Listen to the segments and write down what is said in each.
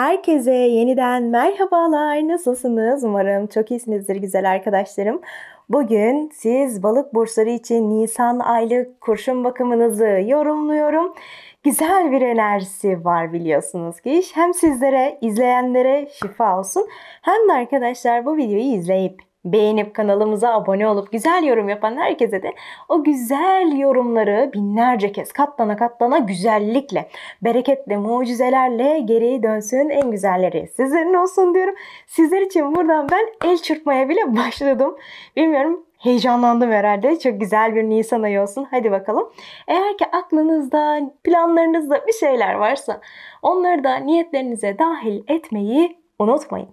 Herkese yeniden merhabalar. Nasılsınız? Umarım çok iyisinizdir güzel arkadaşlarım. Bugün siz balık burçları için Nisan aylık kurşun bakımınızı yorumluyorum. Güzel bir enerjisi var biliyorsunuz ki. Hem sizlere, izleyenlere şifa olsun hem de arkadaşlar bu videoyu izleyip beğenip kanalımıza abone olup güzel yorum yapan herkese de o güzel yorumları binlerce kez katlana katlana güzellikle, bereketle, mucizelerle geri dönsün en güzelleri sizlerin olsun diyorum. Sizler için buradan ben el çırpmaya bile başladım. Bilmiyorum heyecanlandım herhalde. Çok güzel bir Nisan ayı olsun. Hadi bakalım. Eğer ki aklınızda, planlarınızda bir şeyler varsa onları da niyetlerinize dahil etmeyi unutmayın.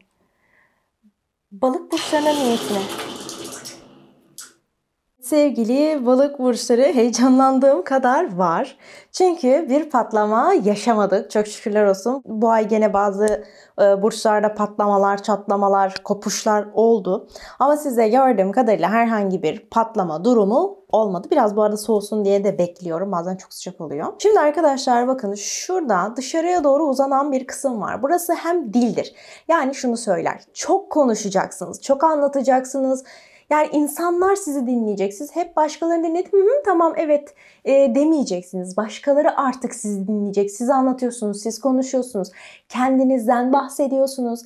Balık burçlarına niyetine. Sevgili balık burçları heyecanlandığım kadar var. Çünkü bir patlama yaşamadık. Çok şükürler olsun. Bu ay gene bazı e, burçlarda patlamalar, çatlamalar, kopuşlar oldu. Ama size gördüğüm kadarıyla herhangi bir patlama durumu olmadı. Biraz bu arada soğusun diye de bekliyorum. Bazen çok sıcak oluyor. Şimdi arkadaşlar bakın şurada dışarıya doğru uzanan bir kısım var. Burası hem dildir. Yani şunu söyler. Çok konuşacaksınız, çok anlatacaksınız. Yani insanlar sizi dinleyecek. Siz hep başkalarını dinledim. tamam evet e, demeyeceksiniz. Başkaları artık sizi dinleyecek. Siz anlatıyorsunuz, siz konuşuyorsunuz. Kendinizden bahsediyorsunuz.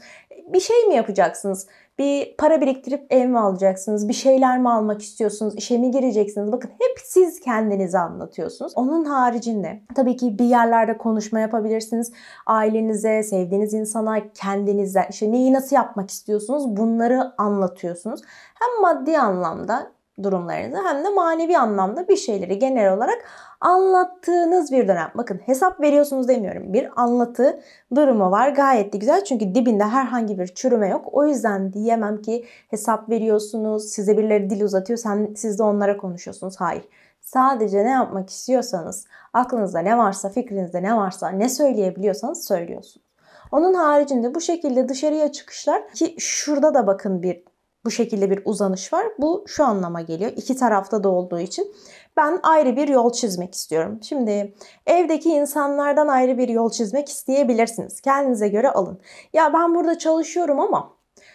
Bir şey mi yapacaksınız? bir para biriktirip ev mi alacaksınız? Bir şeyler mi almak istiyorsunuz? İşe mi gireceksiniz? Bakın hep siz kendinizi anlatıyorsunuz. Onun haricinde tabii ki bir yerlerde konuşma yapabilirsiniz. Ailenize, sevdiğiniz insana, kendinize işte neyi nasıl yapmak istiyorsunuz? Bunları anlatıyorsunuz. Hem maddi anlamda durumlarınızı hem de manevi anlamda bir şeyleri genel olarak anlattığınız bir dönem. Bakın hesap veriyorsunuz demiyorum. Bir anlatı durumu var. Gayet de güzel. Çünkü dibinde herhangi bir çürüme yok. O yüzden diyemem ki hesap veriyorsunuz. Size birileri dil uzatıyor. Sen, siz de onlara konuşuyorsunuz. Hayır. Sadece ne yapmak istiyorsanız, aklınızda ne varsa, fikrinizde ne varsa, ne söyleyebiliyorsanız söylüyorsunuz. Onun haricinde bu şekilde dışarıya çıkışlar ki şurada da bakın bir bu şekilde bir uzanış var. Bu şu anlama geliyor. İki tarafta da olduğu için. Ben ayrı bir yol çizmek istiyorum. Şimdi evdeki insanlardan ayrı bir yol çizmek isteyebilirsiniz. Kendinize göre alın. Ya ben burada çalışıyorum ama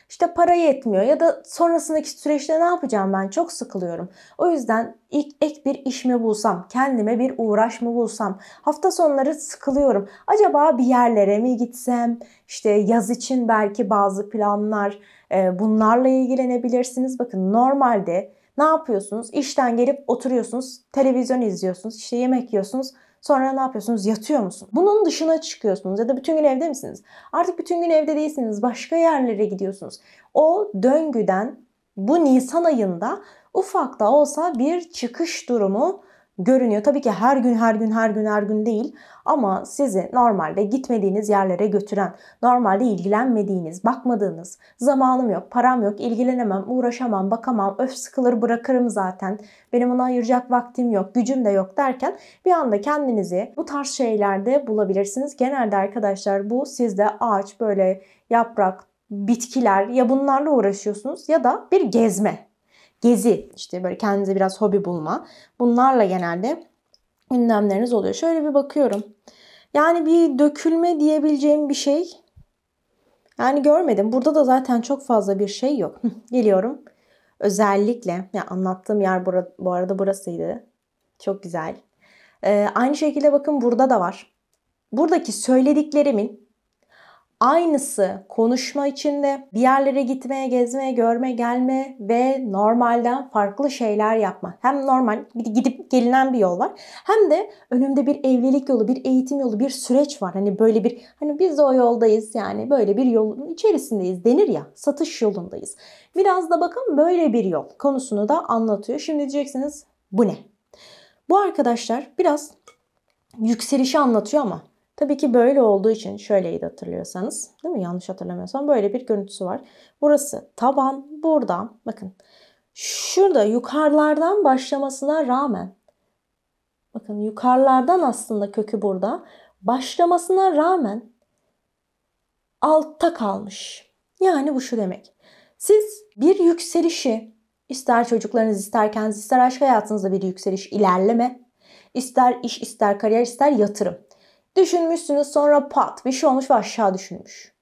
işte para yetmiyor ya da sonrasındaki süreçte ne yapacağım ben çok sıkılıyorum. O yüzden ilk ek bir iş mi bulsam, kendime bir uğraş mı bulsam, hafta sonları sıkılıyorum. Acaba bir yerlere mi gitsem, işte yaz için belki bazı planlar, ee, bunlarla ilgilenebilirsiniz. Bakın normalde ne yapıyorsunuz? İşten gelip oturuyorsunuz, televizyon izliyorsunuz, işte yemek yiyorsunuz. Sonra ne yapıyorsunuz? Yatıyor musun? Bunun dışına çıkıyorsunuz ya da bütün gün evde misiniz? Artık bütün gün evde değilsiniz. Başka yerlere gidiyorsunuz. O döngüden bu Nisan ayında ufak da olsa bir çıkış durumu görünüyor. Tabii ki her gün her gün her gün her gün değil ama sizi normalde gitmediğiniz yerlere götüren, normalde ilgilenmediğiniz, bakmadığınız, zamanım yok, param yok, ilgilenemem, uğraşamam, bakamam, öf sıkılır bırakırım zaten, benim ona ayıracak vaktim yok, gücüm de yok derken bir anda kendinizi bu tarz şeylerde bulabilirsiniz. Genelde arkadaşlar bu sizde ağaç böyle yaprak, bitkiler ya bunlarla uğraşıyorsunuz ya da bir gezme gezi, işte böyle kendinize biraz hobi bulma. Bunlarla genelde gündemleriniz oluyor. Şöyle bir bakıyorum. Yani bir dökülme diyebileceğim bir şey yani görmedim. Burada da zaten çok fazla bir şey yok. Geliyorum. Özellikle ya anlattığım yer bura, bu arada burasıydı. Çok güzel. Ee, aynı şekilde bakın burada da var. Buradaki söylediklerimin Aynısı konuşma içinde bir yerlere gitmeye, gezmeye, görme, gelme ve normalden farklı şeyler yapma. Hem normal gidip gelinen bir yol var hem de önümde bir evlilik yolu, bir eğitim yolu, bir süreç var. Hani böyle bir hani biz o yoldayız yani böyle bir yolun içerisindeyiz denir ya satış yolundayız. Biraz da bakın böyle bir yol konusunu da anlatıyor. Şimdi diyeceksiniz bu ne? Bu arkadaşlar biraz yükselişi anlatıyor ama Tabii ki böyle olduğu için şöyleydi hatırlıyorsanız. Değil mi? Yanlış hatırlamıyorsam böyle bir görüntüsü var. Burası taban. Burada bakın. Şurada yukarılardan başlamasına rağmen bakın yukarılardan aslında kökü burada. Başlamasına rağmen altta kalmış. Yani bu şu demek. Siz bir yükselişi ister çocuklarınız ister kendiniz ister aşk hayatınızda bir yükseliş ilerleme ister iş ister kariyer ister yatırım Düşünmüşsünüz sonra pat bir şey olmuş ve aşağı düşünmüş.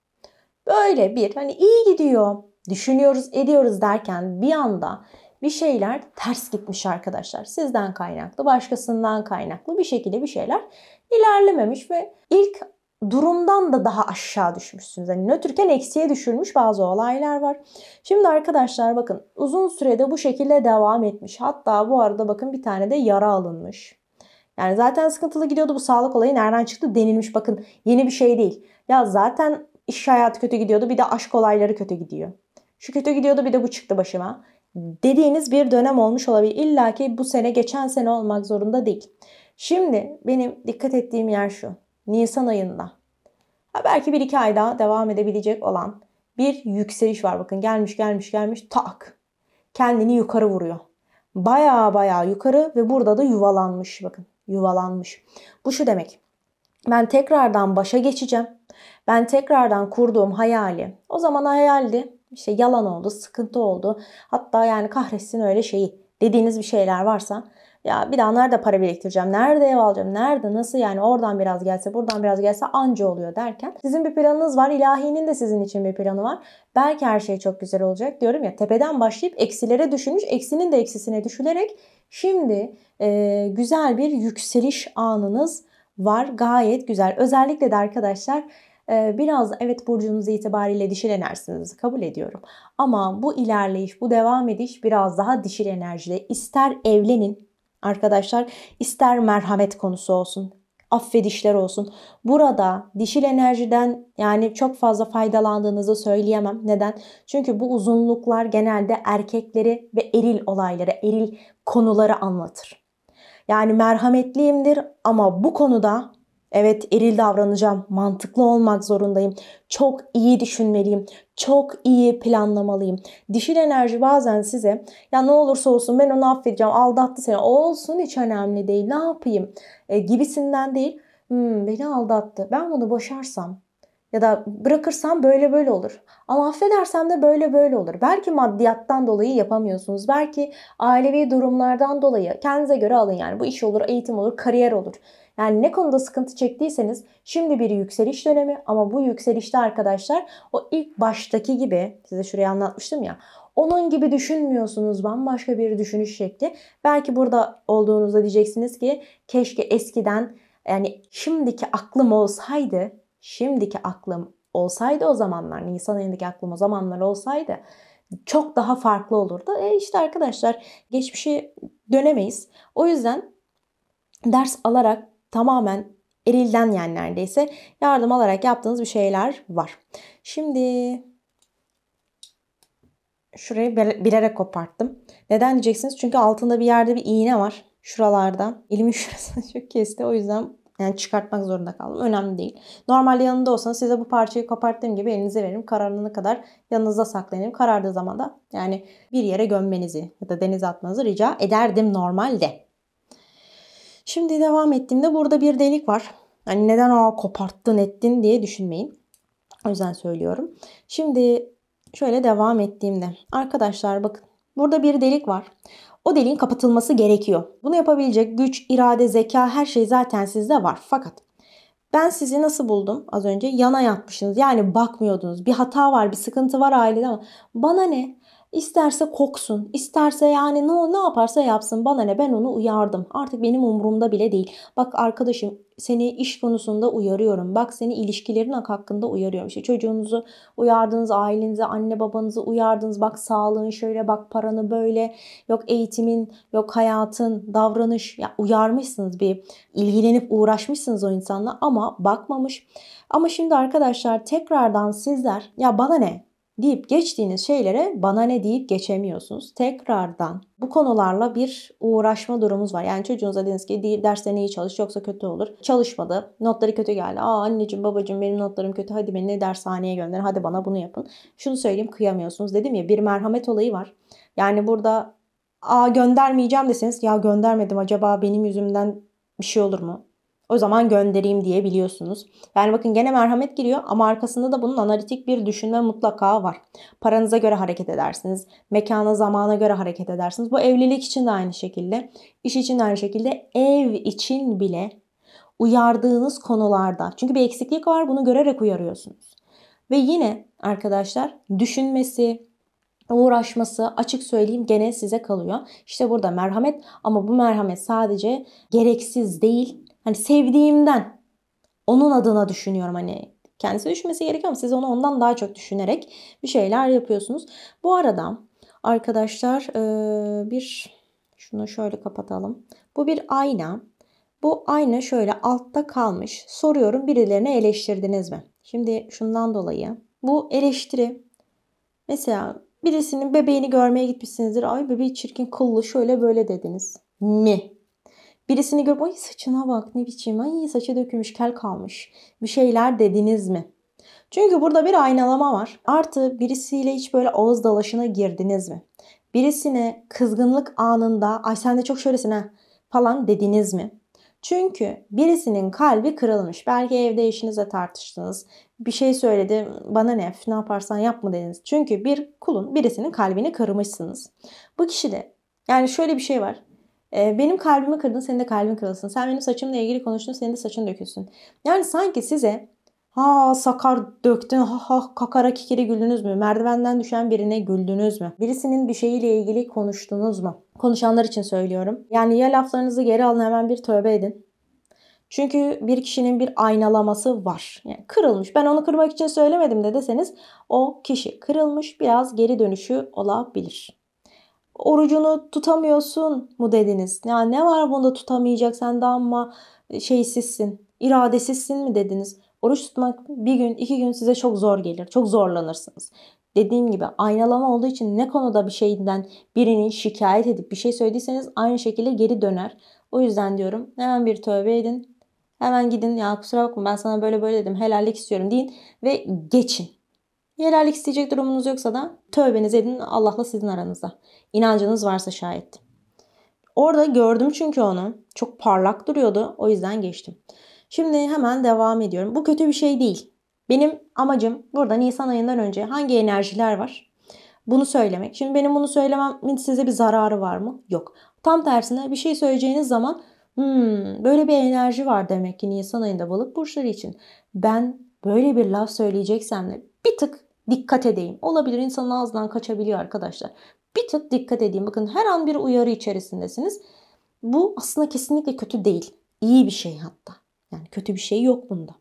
Böyle bir hani iyi gidiyor düşünüyoruz ediyoruz derken bir anda bir şeyler ters gitmiş arkadaşlar. Sizden kaynaklı, başkasından kaynaklı bir şekilde bir şeyler ilerlememiş ve ilk durumdan da daha aşağı düşmüşsünüz. Yani nötrken eksiye düşürmüş bazı olaylar var. Şimdi arkadaşlar bakın uzun sürede bu şekilde devam etmiş. Hatta bu arada bakın bir tane de yara alınmış. Yani zaten sıkıntılı gidiyordu bu sağlık olayı nereden çıktı denilmiş bakın yeni bir şey değil. Ya zaten iş hayatı kötü gidiyordu bir de aşk olayları kötü gidiyor. Şu kötü gidiyordu bir de bu çıktı başıma. Dediğiniz bir dönem olmuş olabilir. İlla ki bu sene geçen sene olmak zorunda değil. Şimdi benim dikkat ettiğim yer şu. Nisan ayında ha belki bir iki ay daha devam edebilecek olan bir yükseliş var. Bakın gelmiş gelmiş gelmiş tak kendini yukarı vuruyor. Baya baya yukarı ve burada da yuvalanmış bakın yuvalanmış. Bu şu demek. Ben tekrardan başa geçeceğim. Ben tekrardan kurduğum hayali. O zaman hayaldi. İşte yalan oldu, sıkıntı oldu. Hatta yani kahretsin öyle şeyi dediğiniz bir şeyler varsa ya bir daha nerede para biriktireceğim, nerede ev alacağım, nerede, nasıl yani oradan biraz gelse, buradan biraz gelse anca oluyor derken. Sizin bir planınız var, ilahinin de sizin için bir planı var. Belki her şey çok güzel olacak diyorum ya tepeden başlayıp eksilere düşünmüş, eksinin de eksisine düşülerek şimdi e, güzel bir yükseliş anınız var. Gayet güzel. Özellikle de arkadaşlar e, biraz evet burcunuz itibariyle dişil enerjinizi kabul ediyorum. Ama bu ilerleyiş, bu devam ediş biraz daha dişil enerjide. İster evlenin, arkadaşlar ister merhamet konusu olsun, affedişler olsun. Burada dişil enerjiden yani çok fazla faydalandığınızı söyleyemem. Neden? Çünkü bu uzunluklar genelde erkekleri ve eril olayları, eril konuları anlatır. Yani merhametliyimdir ama bu konuda Evet eril davranacağım. Mantıklı olmak zorundayım. Çok iyi düşünmeliyim. Çok iyi planlamalıyım. Dişil enerji bazen size ya ne olursa olsun ben onu affedeceğim. Aldattı seni. Olsun hiç önemli değil. Ne yapayım? E, gibisinden değil. Hmm, beni aldattı. Ben bunu başarsam. Ya da bırakırsam böyle böyle olur. Ama affedersem de böyle böyle olur. Belki maddiyattan dolayı yapamıyorsunuz. Belki ailevi durumlardan dolayı kendinize göre alın yani. Bu iş olur, eğitim olur, kariyer olur. Yani ne konuda sıkıntı çektiyseniz şimdi bir yükseliş dönemi ama bu yükselişte arkadaşlar o ilk baştaki gibi size şuraya anlatmıştım ya onun gibi düşünmüyorsunuz bambaşka bir düşünüş şekli. Belki burada olduğunuzda diyeceksiniz ki keşke eskiden yani şimdiki aklım olsaydı şimdiki aklım olsaydı o zamanlar, Nisan ayındaki aklım o zamanlar olsaydı çok daha farklı olurdu. E işte arkadaşlar geçmişe dönemeyiz. O yüzden ders alarak tamamen erilden yani neredeyse yardım alarak yaptığınız bir şeyler var. Şimdi şurayı birerek koparttım. Neden diyeceksiniz? Çünkü altında bir yerde bir iğne var. Şuralarda. Elimin şurasını çok kesti. O yüzden yani çıkartmak zorunda kaldım. Önemli değil. Normal yanında olsanız size bu parçayı koparttığım gibi elinize veririm. Kararına kadar yanınızda saklayayım. Karardığı zaman da yani bir yere gömmenizi ya da denize atmanızı rica ederdim normalde. Şimdi devam ettiğimde burada bir delik var. Hani neden o koparttın ettin diye düşünmeyin. O yüzden söylüyorum. Şimdi şöyle devam ettiğimde arkadaşlar bakın Burada bir delik var. O deliğin kapatılması gerekiyor. Bunu yapabilecek güç, irade, zeka her şey zaten sizde var. Fakat ben sizi nasıl buldum az önce? Yana yatmışsınız. Yani bakmıyordunuz. Bir hata var, bir sıkıntı var ailede ama bana ne? İsterse koksun, isterse yani ne, ne yaparsa yapsın bana ne ben onu uyardım. Artık benim umurumda bile değil. Bak arkadaşım seni iş konusunda uyarıyorum. Bak seni ilişkilerin hakkında uyarıyorum. İşte çocuğunuzu uyardınız, ailenizi, anne babanızı uyardınız. Bak sağlığın şöyle, bak paranı böyle. Yok eğitimin, yok hayatın, davranış. Ya uyarmışsınız bir ilgilenip uğraşmışsınız o insanla ama bakmamış. Ama şimdi arkadaşlar tekrardan sizler ya bana ne? deyip geçtiğiniz şeylere bana ne deyip geçemiyorsunuz. Tekrardan bu konularla bir uğraşma durumumuz var. Yani çocuğunuza dediniz ki derste iyi çalış yoksa kötü olur. Çalışmadı. Notları kötü geldi. Aa anneciğim babacığım benim notlarım kötü. Hadi beni dershaneye gönder. Hadi bana bunu yapın. Şunu söyleyeyim kıyamıyorsunuz. Dedim ya bir merhamet olayı var. Yani burada Aa göndermeyeceğim deseniz ya göndermedim acaba benim yüzümden bir şey olur mu? O zaman göndereyim diyebiliyorsunuz. Yani bakın gene merhamet giriyor ama arkasında da bunun analitik bir düşünme mutlaka var. Paranıza göre hareket edersiniz. Mekana, zamana göre hareket edersiniz. Bu evlilik için de aynı şekilde. iş için de aynı şekilde. Ev için bile uyardığınız konularda. Çünkü bir eksiklik var bunu görerek uyarıyorsunuz. Ve yine arkadaşlar düşünmesi, uğraşması açık söyleyeyim gene size kalıyor. İşte burada merhamet ama bu merhamet sadece gereksiz değil Hani sevdiğimden onun adına düşünüyorum hani kendisi düşünmesi gerekiyor ama siz onu ondan daha çok düşünerek bir şeyler yapıyorsunuz. Bu arada arkadaşlar e, bir şunu şöyle kapatalım. Bu bir ayna. Bu ayna şöyle altta kalmış. Soruyorum birilerine eleştirdiniz mi? Şimdi şundan dolayı bu eleştiri mesela birisinin bebeğini görmeye gitmişsinizdir. Ay bebeği çirkin kıllı şöyle böyle dediniz mi? Birisini görüp ay saçına bak ne biçim ay saçı dökülmüş kel kalmış bir şeyler dediniz mi? Çünkü burada bir aynalama var. Artı birisiyle hiç böyle ağız dalaşına girdiniz mi? Birisine kızgınlık anında ay sen de çok şöylesin ha falan dediniz mi? Çünkü birisinin kalbi kırılmış. Belki evde eşinizle tartıştınız. Bir şey söyledi bana ne ne yaparsan yapma dediniz. Çünkü bir kulun birisinin kalbini kırmışsınız. Bu kişi de yani şöyle bir şey var. Ee, benim kalbimi kırdın, senin de kalbin kırılsın. Sen benim saçımla ilgili konuştun, senin de saçın dökülsün. Yani sanki size ha sakar döktün, ha ha kakara kikiri güldünüz mü? Merdivenden düşen birine güldünüz mü? Birisinin bir şeyiyle ilgili konuştunuz mu? Konuşanlar için söylüyorum. Yani ya laflarınızı geri alın hemen bir tövbe edin. Çünkü bir kişinin bir aynalaması var. Yani kırılmış. Ben onu kırmak için söylemedim de deseniz o kişi kırılmış biraz geri dönüşü olabilir orucunu tutamıyorsun mu dediniz? Ya ne var bunda tutamayacak sen de ama e, şeysizsin, iradesizsin mi dediniz? Oruç tutmak bir gün, iki gün size çok zor gelir. Çok zorlanırsınız. Dediğim gibi aynalama olduğu için ne konuda bir şeyden birinin şikayet edip bir şey söylediyseniz aynı şekilde geri döner. O yüzden diyorum hemen bir tövbe edin. Hemen gidin ya kusura bakma ben sana böyle böyle dedim helallik istiyorum deyin ve geçin. Helallik isteyecek durumunuz yoksa da tövbeniz edin Allah'la sizin aranızda. İnancınız varsa şayet. Orada gördüm çünkü onu. Çok parlak duruyordu. O yüzden geçtim. Şimdi hemen devam ediyorum. Bu kötü bir şey değil. Benim amacım burada Nisan ayından önce hangi enerjiler var? Bunu söylemek. Şimdi benim bunu söylememin size bir zararı var mı? Yok. Tam tersine bir şey söyleyeceğiniz zaman hmm, böyle bir enerji var demek ki Nisan ayında balık burçları için. Ben böyle bir laf söyleyeceksem de bir tık dikkat edeyim. Olabilir insanın ağzından kaçabiliyor arkadaşlar. Bir tık dikkat edeyim. Bakın her an bir uyarı içerisindesiniz. Bu aslında kesinlikle kötü değil. İyi bir şey hatta. Yani kötü bir şey yok bunda.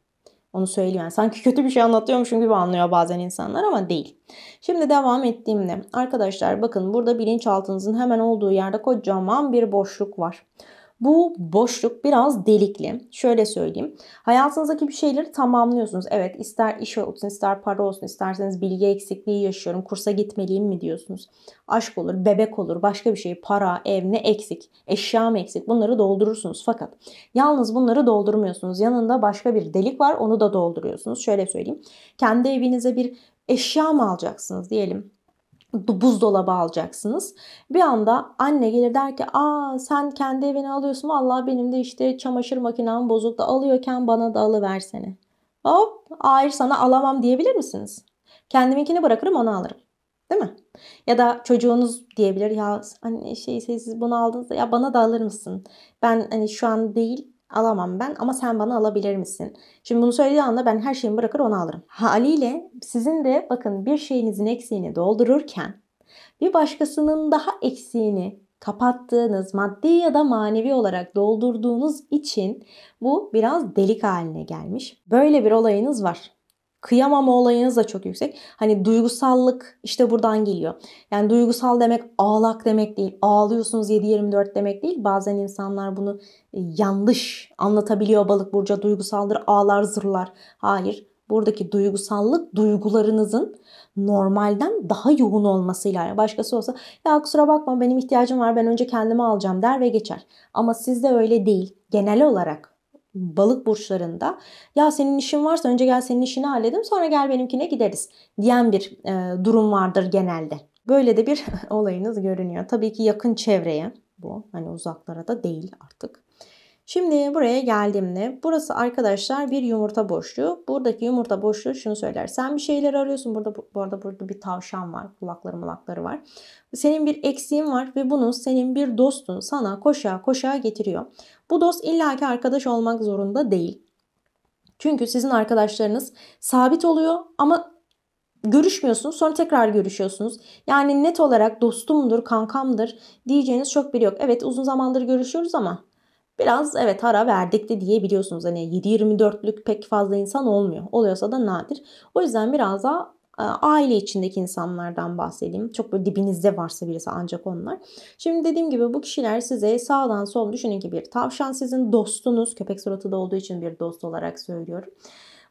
Onu söyleyeyim. Yani sanki kötü bir şey anlatıyormuşum gibi anlıyor bazen insanlar ama değil. Şimdi devam ettiğimde arkadaşlar bakın burada bilinçaltınızın hemen olduğu yerde kocaman bir boşluk var. Bu boşluk biraz delikli. Şöyle söyleyeyim. Hayatınızdaki bir şeyleri tamamlıyorsunuz. Evet ister iş olsun ister para olsun isterseniz bilgi eksikliği yaşıyorum. Kursa gitmeliyim mi diyorsunuz. Aşk olur, bebek olur, başka bir şey, para, ev ne eksik, eşya mı eksik bunları doldurursunuz. Fakat yalnız bunları doldurmuyorsunuz. Yanında başka bir delik var onu da dolduruyorsunuz. Şöyle söyleyeyim. Kendi evinize bir eşya mı alacaksınız diyelim buzdolabı alacaksınız. Bir anda anne gelir der ki aa sen kendi evini alıyorsun valla benim de işte çamaşır makinem bozuk da alıyorken bana da alıversene. Hop hayır sana alamam diyebilir misiniz? Kendiminkini bırakırım onu alırım. Değil mi? Ya da çocuğunuz diyebilir ya anne şey siz bunu aldınız ya bana da alır mısın? Ben hani şu an değil alamam ben ama sen bana alabilir misin? Şimdi bunu söylediği anda ben her şeyimi bırakır onu alırım. Haliyle sizin de bakın bir şeyinizin eksiğini doldururken bir başkasının daha eksiğini kapattığınız maddi ya da manevi olarak doldurduğunuz için bu biraz delik haline gelmiş. Böyle bir olayınız var kıyamama olayınız da çok yüksek. Hani duygusallık işte buradan geliyor. Yani duygusal demek ağlak demek değil. Ağlıyorsunuz 7-24 demek değil. Bazen insanlar bunu e, yanlış anlatabiliyor balık burcu duygusaldır ağlar zırlar. Hayır buradaki duygusallık duygularınızın normalden daha yoğun olmasıyla. Yani başkası olsa ya kusura bakma benim ihtiyacım var ben önce kendimi alacağım der ve geçer. Ama sizde öyle değil. Genel olarak balık burçlarında ya senin işin varsa önce gel senin işini halledim sonra gel benimkine gideriz diyen bir e, durum vardır genelde. Böyle de bir olayınız görünüyor. Tabii ki yakın çevreye bu hani uzaklara da değil artık. Şimdi buraya geldim geldiğimde burası arkadaşlar bir yumurta boşluğu. Buradaki yumurta boşluğu şunu söyler. Sen bir şeyler arıyorsun. Burada bu arada burada bir tavşan var. Kulakları mulakları var. Senin bir eksiğin var ve bunu senin bir dostun sana koşa koşa getiriyor. Bu dost illaki arkadaş olmak zorunda değil. Çünkü sizin arkadaşlarınız sabit oluyor ama görüşmüyorsunuz sonra tekrar görüşüyorsunuz. Yani net olarak dostumdur, kankamdır diyeceğiniz çok biri yok. Evet uzun zamandır görüşüyoruz ama biraz evet ara verdik de diyebiliyorsunuz. Hani 7-24'lük pek fazla insan olmuyor. Oluyorsa da nadir. O yüzden biraz daha e, aile içindeki insanlardan bahsedeyim. Çok böyle dibinizde varsa birisi ancak onlar. Şimdi dediğim gibi bu kişiler size sağdan sol düşünün ki bir tavşan sizin dostunuz. Köpek suratı da olduğu için bir dost olarak söylüyorum.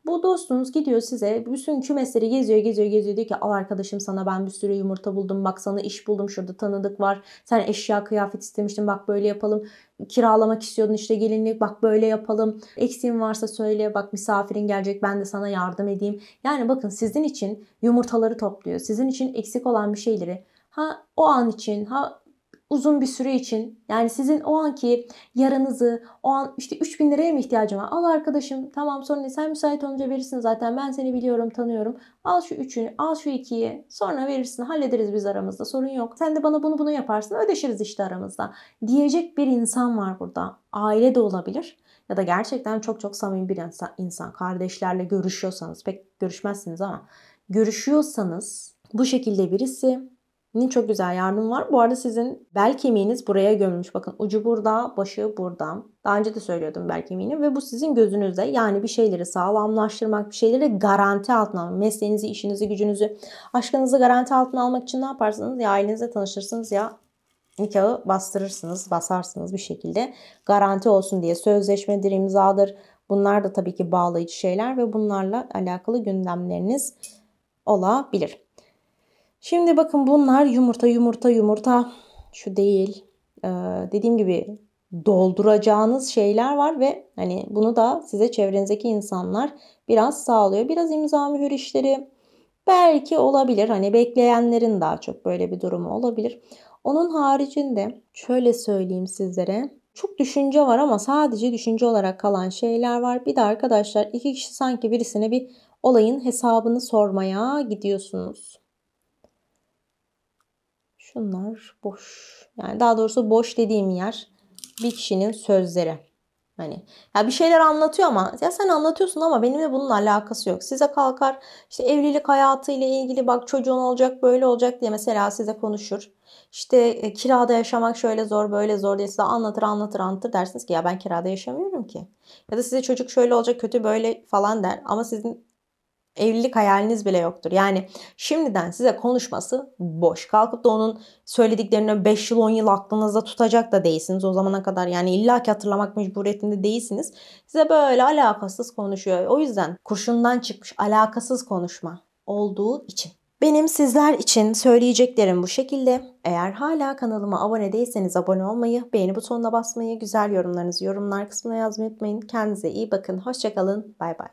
Bu dostunuz gidiyor size bütün kümesleri geziyor geziyor geziyor diyor ki al arkadaşım sana ben bir sürü yumurta buldum bak sana iş buldum şurada tanıdık var sen eşya kıyafet istemiştin bak böyle yapalım kiralamak istiyordun işte gelinlik bak böyle yapalım eksiğin varsa söyle bak misafirin gelecek ben de sana yardım edeyim yani bakın sizin için yumurtaları topluyor sizin için eksik olan bir şeyleri ha o an için ha uzun bir süre için yani sizin o anki yaranızı o an işte 3000 liraya mı ihtiyacım var? Al arkadaşım tamam sonra sen müsait olunca verirsin zaten ben seni biliyorum tanıyorum. Al şu 3'ünü al şu 2'yi sonra verirsin hallederiz biz aramızda sorun yok. Sen de bana bunu bunu yaparsın ödeşiriz işte aramızda diyecek bir insan var burada. Aile de olabilir ya da gerçekten çok çok samimi bir insan, insan kardeşlerle görüşüyorsanız pek görüşmezsiniz ama görüşüyorsanız bu şekilde birisi Ni çok güzel yardım var. Bu arada sizin bel kemiğiniz buraya gömülmüş. Bakın ucu burada, başı burada. Daha önce de söylüyordum bel kemiğini ve bu sizin gözünüzde yani bir şeyleri sağlamlaştırmak, bir şeyleri garanti altına almak. Mesleğinizi, işinizi, gücünüzü, aşkınızı garanti altına almak için ne yaparsınız? Ya ailenizle tanışırsınız ya nikahı bastırırsınız, basarsınız bir şekilde. Garanti olsun diye sözleşmedir, imzadır. Bunlar da tabii ki bağlayıcı şeyler ve bunlarla alakalı gündemleriniz olabilir. Şimdi bakın bunlar yumurta yumurta yumurta. Şu değil. Ee, dediğim gibi dolduracağınız şeyler var ve hani bunu da size çevrenizdeki insanlar biraz sağlıyor. Biraz imza mühür işleri belki olabilir. Hani bekleyenlerin daha çok böyle bir durumu olabilir. Onun haricinde şöyle söyleyeyim sizlere. Çok düşünce var ama sadece düşünce olarak kalan şeyler var. Bir de arkadaşlar iki kişi sanki birisine bir olayın hesabını sormaya gidiyorsunuz. Şunlar boş. Yani daha doğrusu boş dediğim yer bir kişinin sözleri. Hani ya bir şeyler anlatıyor ama ya sen anlatıyorsun ama benimle bunun alakası yok. Size kalkar işte evlilik hayatı ile ilgili bak çocuğun olacak böyle olacak diye mesela size konuşur. İşte e, kirada yaşamak şöyle zor böyle zor diye size anlatır anlatır anlatır dersiniz ki ya ben kirada yaşamıyorum ki. Ya da size çocuk şöyle olacak kötü böyle falan der ama sizin evlilik hayaliniz bile yoktur. Yani şimdiden size konuşması boş. Kalkıp da onun söylediklerini 5 yıl 10 yıl aklınızda tutacak da değilsiniz o zamana kadar. Yani illa ki hatırlamak mecburiyetinde değilsiniz. Size böyle alakasız konuşuyor. O yüzden kurşundan çıkmış alakasız konuşma olduğu için. Benim sizler için söyleyeceklerim bu şekilde. Eğer hala kanalıma abone değilseniz abone olmayı, beğeni butonuna basmayı, güzel yorumlarınızı yorumlar kısmına yazmayı unutmayın. Kendinize iyi bakın, hoşçakalın, bay bay.